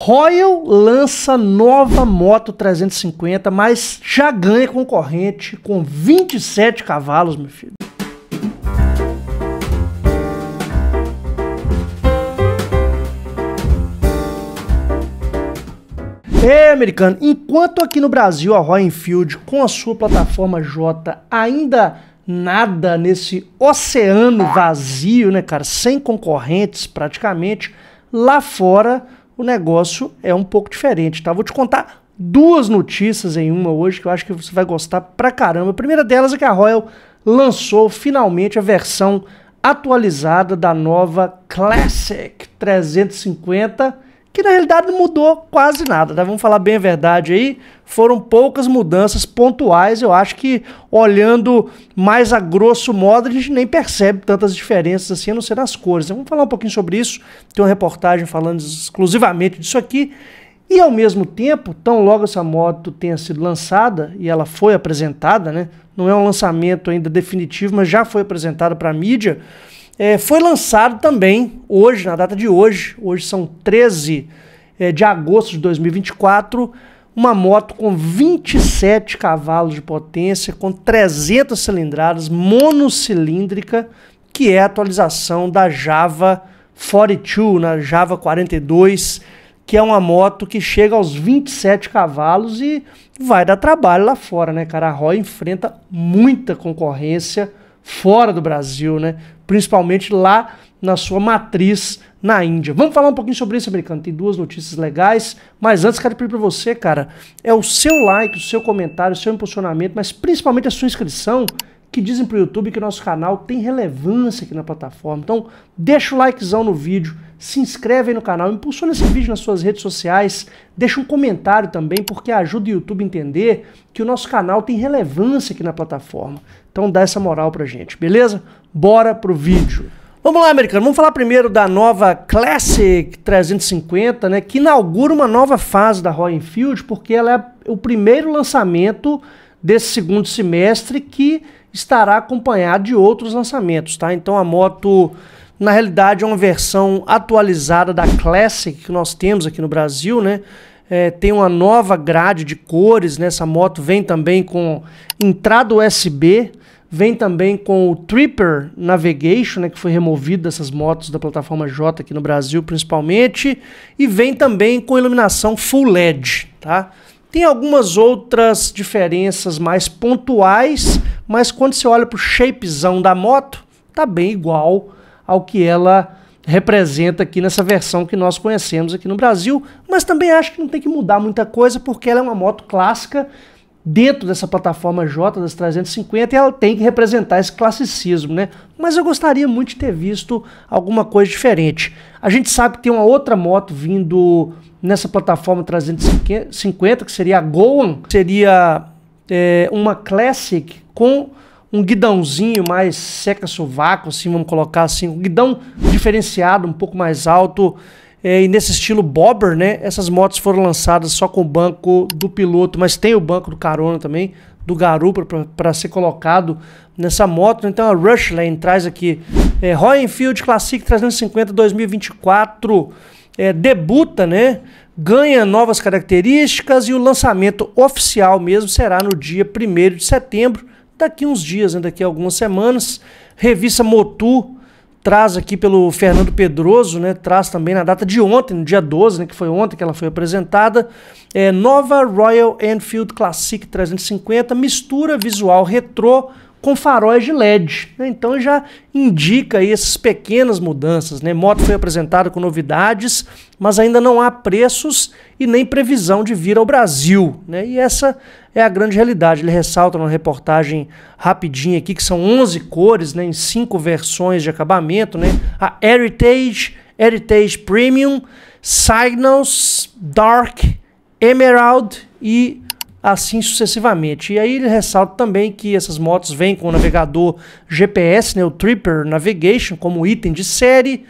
Royal lança nova moto 350, mas já ganha concorrente com 27 cavalos, meu filho. É, americano, enquanto aqui no Brasil a Royal Enfield com a sua plataforma J ainda nada nesse oceano vazio, né, cara, sem concorrentes praticamente, lá fora o negócio é um pouco diferente, tá? Vou te contar duas notícias em uma hoje que eu acho que você vai gostar pra caramba. A primeira delas é que a Royal lançou finalmente a versão atualizada da nova Classic 350 que na realidade não mudou quase nada, tá? Vamos falar bem a verdade aí. Foram poucas mudanças pontuais, eu acho que olhando mais a grosso modo, a gente nem percebe tantas diferenças assim, a não ser nas cores. Né? Vamos falar um pouquinho sobre isso. Tem uma reportagem falando exclusivamente disso aqui. E ao mesmo tempo, tão logo essa moto tenha sido lançada e ela foi apresentada, né? Não é um lançamento ainda definitivo, mas já foi apresentada para a mídia. É, foi lançado também hoje, na data de hoje, hoje são 13 é, de agosto de 2024, uma moto com 27 cavalos de potência, com 300 cilindradas, monocilíndrica, que é a atualização da Java 42, na Java 42, que é uma moto que chega aos 27 cavalos e vai dar trabalho lá fora, né, cara? A Roy enfrenta muita concorrência fora do Brasil, né? principalmente lá na sua matriz na Índia. Vamos falar um pouquinho sobre isso, americano. Tem duas notícias legais, mas antes quero pedir para você, cara, é o seu like, o seu comentário, o seu impulsionamento, mas principalmente a sua inscrição que dizem para o YouTube que nosso canal tem relevância aqui na plataforma. Então, deixa o likezão no vídeo, se inscreve aí no canal, impulsiona esse vídeo nas suas redes sociais, deixa um comentário também, porque ajuda o YouTube a entender que o nosso canal tem relevância aqui na plataforma. Então, dá essa moral para gente, beleza? Bora pro vídeo. Vamos lá, americano. Vamos falar primeiro da nova Classic 350, né, que inaugura uma nova fase da Royal Enfield, porque ela é o primeiro lançamento desse segundo semestre que estará acompanhado de outros lançamentos, tá? Então a moto, na realidade, é uma versão atualizada da Classic que nós temos aqui no Brasil, né? É, tem uma nova grade de cores, né? Essa moto vem também com entrada USB, vem também com o Tripper Navigation, né, que foi removido dessas motos da plataforma J aqui no Brasil principalmente, e vem também com iluminação full LED, tá? Tem algumas outras diferenças mais pontuais, mas quando você olha para o shapezão da moto, tá bem igual ao que ela representa aqui nessa versão que nós conhecemos aqui no Brasil, mas também acho que não tem que mudar muita coisa porque ela é uma moto clássica dentro dessa plataforma J das 350 e ela tem que representar esse classicismo, né? Mas eu gostaria muito de ter visto alguma coisa diferente. A gente sabe que tem uma outra moto vindo nessa plataforma 350 que seria a Goan, seria é, uma Classic com um guidãozinho mais seca-sovaco, assim, vamos colocar assim, um guidão diferenciado, um pouco mais alto, é, e nesse estilo bobber, né? Essas motos foram lançadas só com o banco do piloto, mas tem o banco do carona também, do garupa, para ser colocado nessa moto. Então a Rushlane traz aqui é, Royal Enfield Classic 350 2024, é, debuta, né? ganha novas características e o lançamento oficial mesmo será no dia 1 de setembro, daqui uns dias, né? daqui algumas semanas. Revista Motu traz aqui pelo Fernando Pedroso, né? traz também na data de ontem, no dia 12, né? que foi ontem que ela foi apresentada, é, nova Royal Enfield Classic 350, mistura visual retrô com faróis de LED. Né? Então já indica aí essas pequenas mudanças. Né? Moto foi apresentada com novidades, mas ainda não há preços e nem previsão de vir ao Brasil. Né? E essa é a grande realidade. Ele ressalta numa reportagem rapidinha aqui que são 11 cores né? em cinco versões de acabamento. Né? A Heritage, Heritage Premium, Signals, Dark, Emerald e assim sucessivamente. E aí ele ressalta também que essas motos vêm com o navegador GPS, né, o Tripper Navigation, como item de série,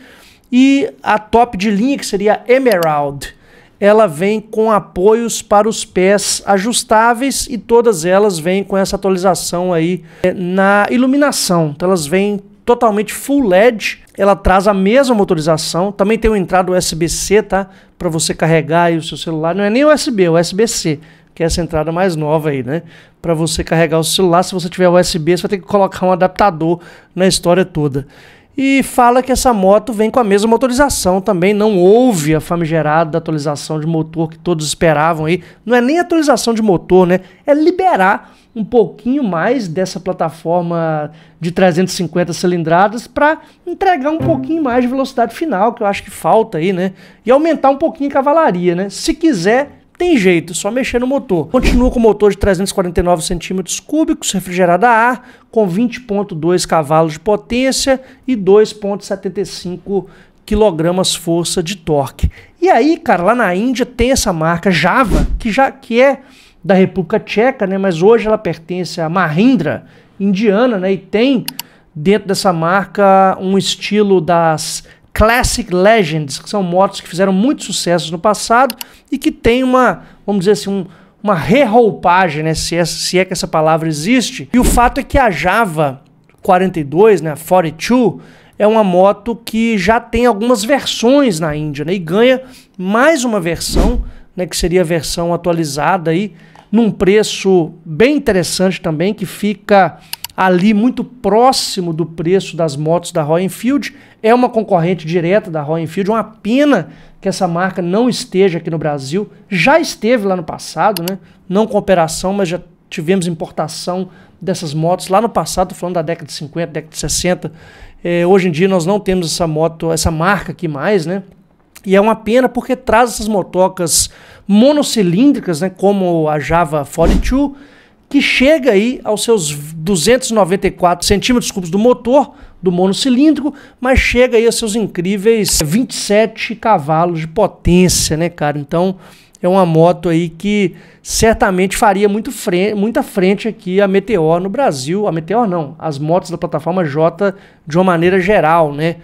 e a top de linha, que seria Emerald, ela vem com apoios para os pés ajustáveis e todas elas vêm com essa atualização aí eh, na iluminação. Então elas vêm totalmente full LED, ela traz a mesma motorização, também tem uma entrada USB-C, tá? Para você carregar aí o seu celular, não é nem USB, é USB-C que é essa entrada mais nova aí, né? Para você carregar o celular, se você tiver USB, você vai ter que colocar um adaptador na história toda. E fala que essa moto vem com a mesma motorização também, não houve a famigerada atualização de motor que todos esperavam aí. Não é nem atualização de motor, né? É liberar um pouquinho mais dessa plataforma de 350 cilindradas para entregar um pouquinho mais de velocidade final, que eu acho que falta aí, né? E aumentar um pouquinho a cavalaria, né? Se quiser, tem jeito, só mexer no motor. Continua com o motor de 349 centímetros cúbicos, refrigerado a ar, com 20.2 cavalos de potência e 2.75 quilogramas força de torque. E aí, cara, lá na Índia tem essa marca Java, que já que é da República Tcheca, né, mas hoje ela pertence à Mahindra indiana, né, e tem dentro dessa marca um estilo das classic legends, que são motos que fizeram muito sucesso no passado e que tem uma, vamos dizer assim, um, uma reroupagem, né, se é, se é que essa palavra existe. E o fato é que a Java 42, né, 42, é uma moto que já tem algumas versões na Índia, né, e ganha mais uma versão, né, que seria a versão atualizada aí, num preço bem interessante também, que fica ali muito próximo do preço das motos da Royal Enfield. É uma concorrente direta da Royal Enfield. Uma pena que essa marca não esteja aqui no Brasil. Já esteve lá no passado, né? Não com operação, mas já tivemos importação dessas motos lá no passado, falando da década de 50, década de 60. É, hoje em dia nós não temos essa moto, essa marca aqui mais, né? E é uma pena porque traz essas motocas monocilíndricas, né, como a Java 42, que chega aí aos seus 294 centímetros cúbicos do motor, do monocilíndrico, mas chega aí aos seus incríveis 27 cavalos de potência, né, cara? Então, é uma moto aí que certamente faria muito frente, muita frente aqui a Meteor no Brasil. A Meteor não, as motos da plataforma J de uma maneira geral, né?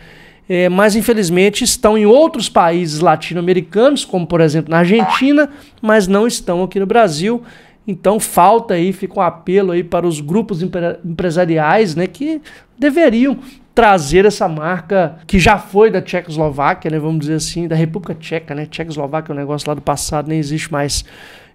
É, mas infelizmente estão em outros países latino-americanos, como por exemplo na Argentina, mas não estão aqui no Brasil. Então falta aí, fica um apelo aí para os grupos empresariais, né, que deveriam trazer essa marca que já foi da Tchecoslováquia, né, vamos dizer assim, da República Tcheca, né, Tchecoslováquia é um negócio lá do passado, nem existe mais,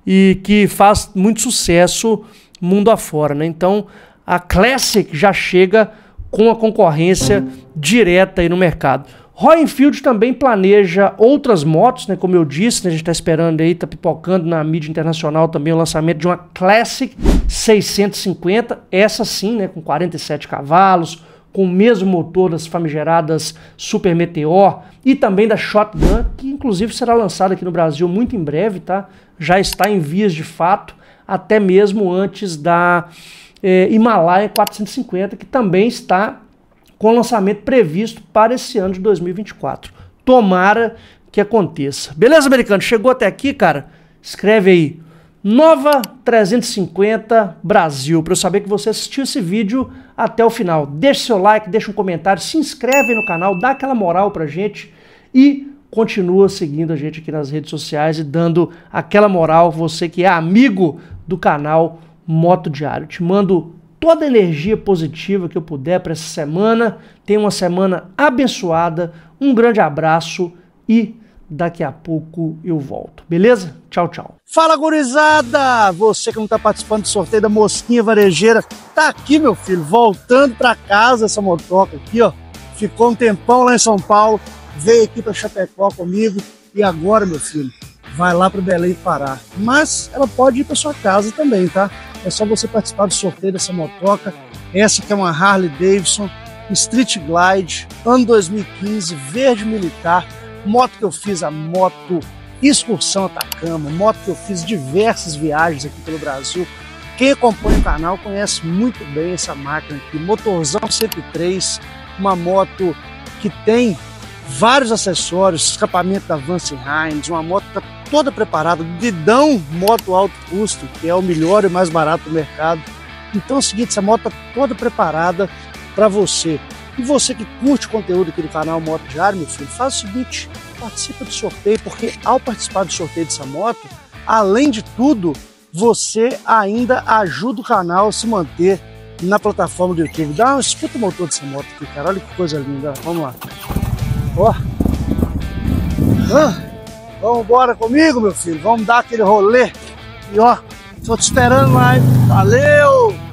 e que faz muito sucesso mundo afora, né, então a Classic já chega com a concorrência direta aí no mercado. Roy Enfield também planeja outras motos, né? Como eu disse, né? a gente está esperando aí, está pipocando na mídia internacional também o lançamento de uma Classic 650, essa sim, né? Com 47 cavalos, com o mesmo motor das famigeradas Super Meteor e também da Shotgun, que inclusive será lançada aqui no Brasil muito em breve, tá? Já está em vias de fato, até mesmo antes da é, Himalaia 450, que também está com lançamento previsto para esse ano de 2024. Tomara que aconteça. Beleza, americano? Chegou até aqui, cara? Escreve aí. Nova 350 Brasil, para eu saber que você assistiu esse vídeo até o final. Deixe seu like, deixa um comentário, se inscreve no canal, dá aquela moral a gente e continua seguindo a gente aqui nas redes sociais e dando aquela moral, você que é amigo do canal Moto Diário. Te mando toda a energia positiva que eu puder para essa semana. Tenha uma semana abençoada. Um grande abraço e daqui a pouco eu volto. Beleza? Tchau, tchau. Fala, gurizada! Você que não está participando do sorteio da mosquinha varejeira, tá aqui, meu filho, voltando para casa essa motoca aqui, ó. Ficou um tempão lá em São Paulo, veio aqui para Chapecó comigo e agora, meu filho, vai lá para Belém parar. Mas ela pode ir para sua casa também, tá? É só você participar do sorteio dessa motoca. Essa que é uma Harley Davidson Street Glide, ano 2015, verde militar. Moto que eu fiz a moto excursão Atacama, moto que eu fiz diversas viagens aqui pelo Brasil. Quem acompanha o canal conhece muito bem essa máquina aqui, motorzão 103, uma moto que tem vários acessórios, escapamento da Vance Hines, uma moto toda preparada, dedão moto alto custo, que é o melhor e mais barato do mercado. Então é o seguinte, essa moto está toda preparada para você. E você que curte o conteúdo aqui do canal Moto Diário, meu filho, faz o seguinte, participa do sorteio, porque ao participar do sorteio dessa moto, além de tudo, você ainda ajuda o canal a se manter na plataforma do YouTube. Dá uma escuta o motor dessa moto aqui, cara. Olha que coisa linda. Vamos lá. Ó. Oh. Ah. Vamos embora comigo, meu filho. Vamos dar aquele rolê. E ó, tô te esperando lá, hein? Valeu!